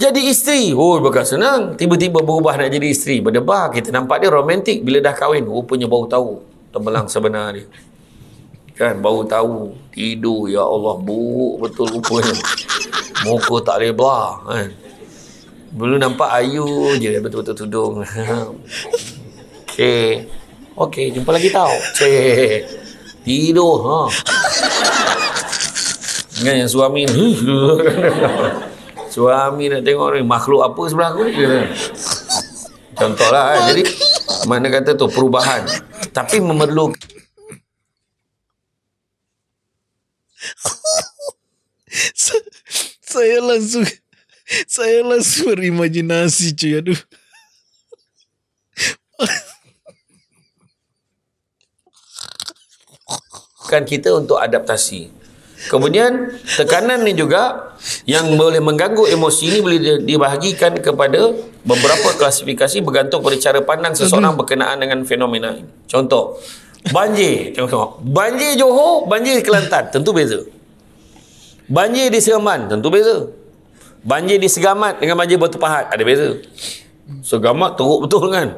Jadi isteri. Oh, bukan senang. Tiba-tiba berubah nak jadi isteri. Berdebar. Kita nampak dia romantik. Bila dah kahwin, rupanya oh, baru tahu. Tembelang sebenar dia. Kan? Baru tahu. Tidur. Ya Allah, buruk betul rupanya. Muka tak lebar. Kan? Dulu nampak ayu je betul-betul tudung. Okey. Okey, jumpa lagi tau. Cik. Tidur ha. Dengan yang suami suami nak tengok ni makhluk apa sebelah aku ni. Contohlah kan. Jadi mana kata tu perubahan. Tapi memerlukan saya langsung saya langsung berimajinasi cuy aduh kan kita untuk adaptasi kemudian tekanan ni juga yang boleh mengganggu emosi ini boleh dibahagikan kepada beberapa klasifikasi bergantung pada cara pandang seseorang berkenaan dengan fenomena ini contoh banjir tengok banjir Johor banjir Kelantan tentu beza banjir di Seremban tentu beza banjir di Segamat dengan banjir Batu Pahat ada beza Segamat teruk betul kan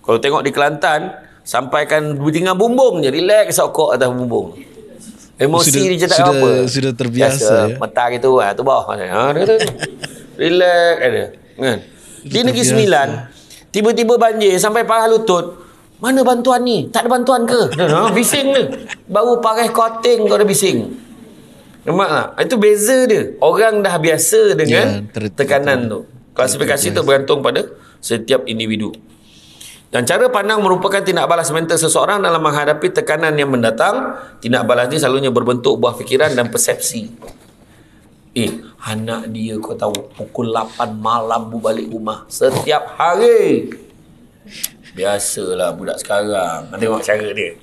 kalau tengok di Kelantan sampaikan dengan bumbung je relax sokok atas bumbung emosi sudah, dia cakap sudah, apa sudah terbiasa Biasa, ya? petang itu lah tu bawah ha, relax ada. Kan? di Negeri Sembilan tiba-tiba banjir sampai parah lutut mana bantuan ni tak ada bantuan ke bising ni baru parah koting kau dah bising Nampak tak? Ah, itu beza dia. Orang dah biasa dengan ya, tekanan tu. Klasifikasi tu bergantung pada setiap individu. Dan cara pandang merupakan tindak balas mental seseorang dalam menghadapi tekanan yang mendatang. Tindak balas ni selalunya berbentuk buah fikiran dan persepsi. Eh, anak dia kau tahu pukul 8 malam bu balik rumah setiap hari. Biasalah budak sekarang. Nanti tengok cara dia.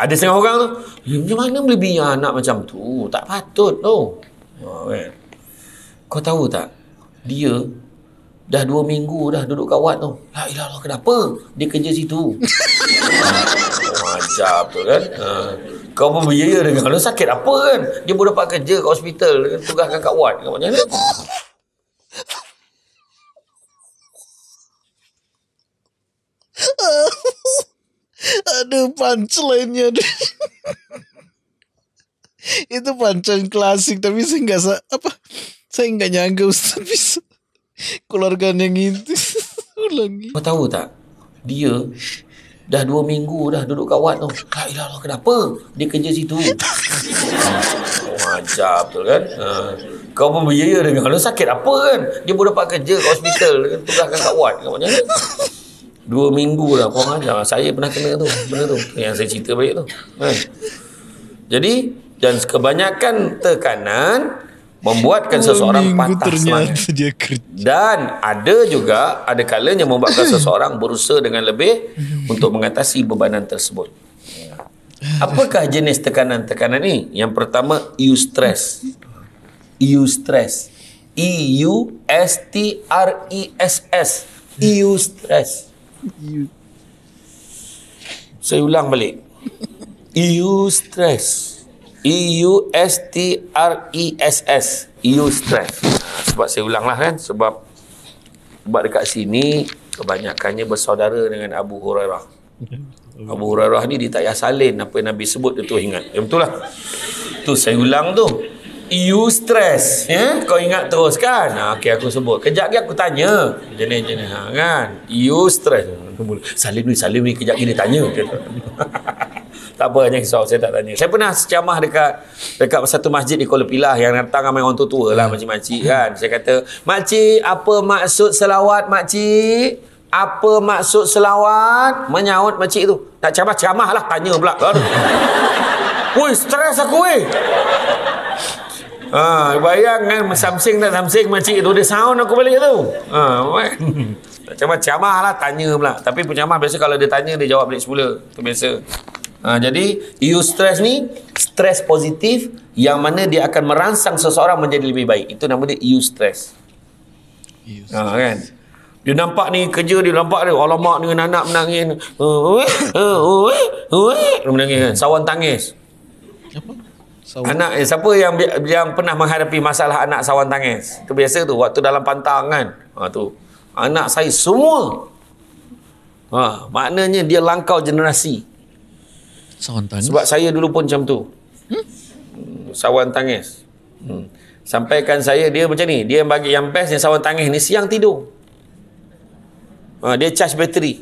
Ada setengah orang tu, macam mana boleh bina anak macam tu? Tak patut tu. Oh. Ha, Kau tahu tak? Dia dah dua minggu dah duduk kat Wat tu. La ilah Allah, kenapa? Dia kerja situ. Ha, macam tu kan? Ha. Kau pun berjaya dengan kalau sakit apa kan? Dia boleh dapat kerja kat hospital. Tugaskan kat Wat. Kau macam mana? Oh. Aduh punchline-nya Itu punchline klasik Tapi saya gak sa apa? Saya gak nyangka Ustaz bisa Keluarkan yang itu Ulangi Kau tahu tak Dia Dah dua minggu dah duduk kawat tu La ilah Allah kenapa Dia kerja situ Macam oh, betul kan uh. Kau pun berjaya dengan Kalau sakit apa kan Dia pun dapat kerja Hospital kan? Tugaskan kawat Kau macam Dua minggu lah kurang ajar. Saya pernah kena tu. Benda tu. Yang saya cerita baik tu. Kan? Jadi, dan kebanyakan tekanan membuatkan seseorang patah semangat. Dan ada juga, ada kalanya membuatkan seseorang berusaha dengan lebih untuk mengatasi bebanan tersebut. Apakah jenis tekanan-tekanan ni? Yang pertama, eustress. Eustress. E e E-U-S-T-R-E-S-S. Eustress. E-U-stress you saya ulang balik EU stress E U S T R E S S EU stress sebab saya ulanglah kan sebab buat dekat sini kebanyakannya bersaudara dengan Abu Hurairah Abu Hurairah ni dia tak payah apa yang Nabi sebut dia tu ingat ya betul lah tu saya ulang tu You stress ya? Kau ingat terus kan ha, ah, Okay aku sebut Kejap lagi aku tanya Jenis-jenis ha, ah, kan? You stress Salim ni Salim ni Kejap lagi dia tanya Tak apa hanya soal saya tak tanya Saya pernah ceramah dekat Dekat satu masjid di Kuala Pilah Yang datang ramai orang tua-tua lah hmm. Makcik-makcik kan Saya kata Makcik apa maksud selawat makcik apa maksud selawat menyaut makcik tu? Tak ceramah ceramah lah tanya pula. Kan? Woi, stres aku weh. Ha, bayangkan samsing tak samsing macam itu dia sound aku balik tu. Ha, macam-macam lah tanya pula. Tapi macam biasa kalau dia tanya dia jawab balik semula. tu biasa. Ha, jadi you stress ni stress positif yang mana dia akan merangsang seseorang menjadi lebih baik. Itu nama dia you stress. Ha, kan? Dia nampak ni kerja dia nampak dia alamak ni anak menangis. Oi, oi, oi. Menangis kan? Sawan tangis. Apa? Sawang. Anak eh, siapa yang yang pernah menghadapi masalah anak sawan tangis? Itu biasa tu waktu dalam pantang kan. Ha tu. Anak saya semua. Ha, maknanya dia langkau generasi. Sawan tangis. Sebab saya dulu pun macam tu. Hmm? hmm sawan tangis. Hmm. Sampaikan saya dia macam ni, dia bagi yang best yang sawan tangis ni siang tidur. Ha, dia charge bateri.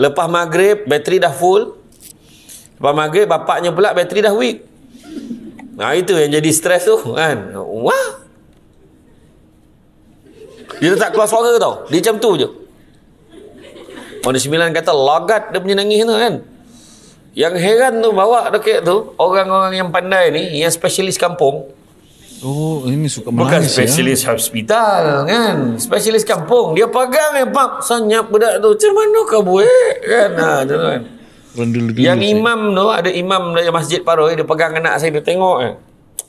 Lepas maghrib bateri dah full. Lepas maghrib bapaknya pula bateri dah weak. Nah itu yang jadi stres tu kan. Wah. Dia letak keluar suara tau. Dia macam tu je. Mana sembilan kata logat dia punya nangis tu kan. Yang heran tu bawa dekat tu orang-orang yang pandai ni yang spesialis kampung. Oh ini suka menangis Bukan ya. spesialis ya. hospital kan. Spesialis kampung. Dia pegang eh pap senyap budak tu. Macam mana kau buat kan. Ha, macam tu kan. Yang imam tu ada imam dari masjid paroh dia pegang anak saya dia tengok eh.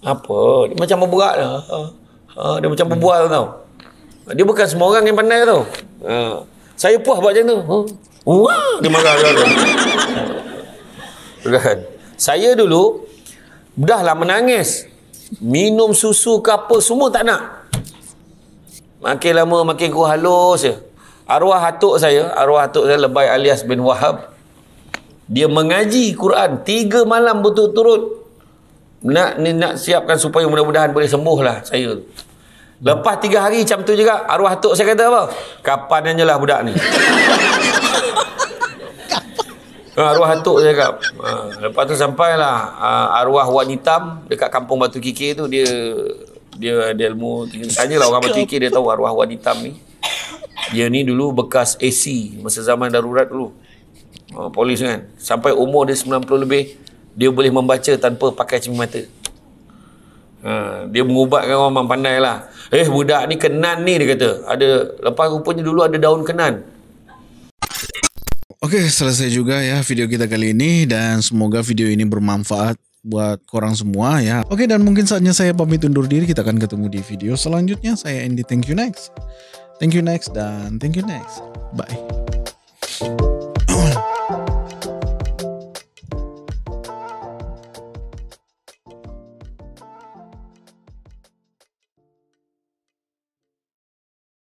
Apa? Dia macam berbuat lah. Ha, ha, dia macam berbual hmm. tau. Dia bukan semua orang yang pandai tau. Ha. Saya puas buat macam tu. Huh? Ha. Wah, dia marah dia. Kan? Saya dulu dah lah menangis. Minum susu ke apa semua tak nak. Makin lama makin ku halus je. Arwah atuk saya, arwah atuk saya Lebai Alias bin Wahab dia mengaji Quran tiga malam berturut-turut nak ni nak siapkan supaya mudah-mudahan boleh sembuh lah saya lepas tiga hari macam tu juga arwah atuk saya kata apa Kapan kapanannya lah budak ni ah, arwah atuk saya cakap ah, lepas tu sampailah ah, arwah wan hitam dekat kampung batu Kiki tu dia dia ada ilmu lah orang batu Kiki dia tahu arwah wan hitam ni dia ni dulu bekas AC masa zaman darurat dulu uh, polis kan sampai umur dia 90 lebih dia boleh membaca tanpa pakai cermin mata uh, dia mengubatkan orang memang pandai lah eh budak ni kenan ni dia kata ada lepas rupanya dulu ada daun kenan Okey, selesai juga ya video kita kali ini dan semoga video ini bermanfaat buat korang semua ya. Oke okay, dan mungkin saatnya saya pamit undur diri. Kita akan ketemu di video selanjutnya. Saya Andy. Thank you next. Thank you next dan thank you next. Bye.